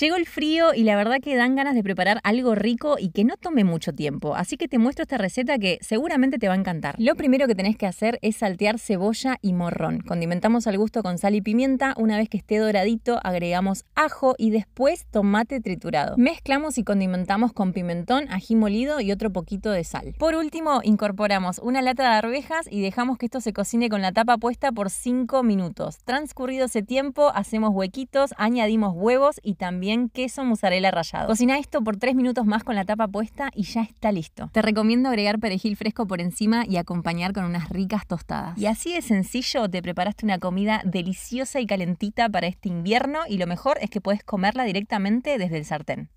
Llegó el frío y la verdad que dan ganas de preparar algo rico y que no tome mucho tiempo, así que te muestro esta receta que seguramente te va a encantar. Lo primero que tenés que hacer es saltear cebolla y morrón. Condimentamos al gusto con sal y pimienta, una vez que esté doradito agregamos ajo y después tomate triturado. Mezclamos y condimentamos con pimentón, ají molido y otro poquito de sal. Por último, incorporamos una lata de arvejas y dejamos que esto se cocine con la tapa puesta por 5 minutos. Transcurrido ese tiempo, hacemos huequitos, añadimos huevos y también bien queso mozzarella rallado. Cocina esto por 3 minutos más con la tapa puesta y ya está listo. Te recomiendo agregar perejil fresco por encima y acompañar con unas ricas tostadas. Y así de sencillo te preparaste una comida deliciosa y calentita para este invierno y lo mejor es que puedes comerla directamente desde el sartén.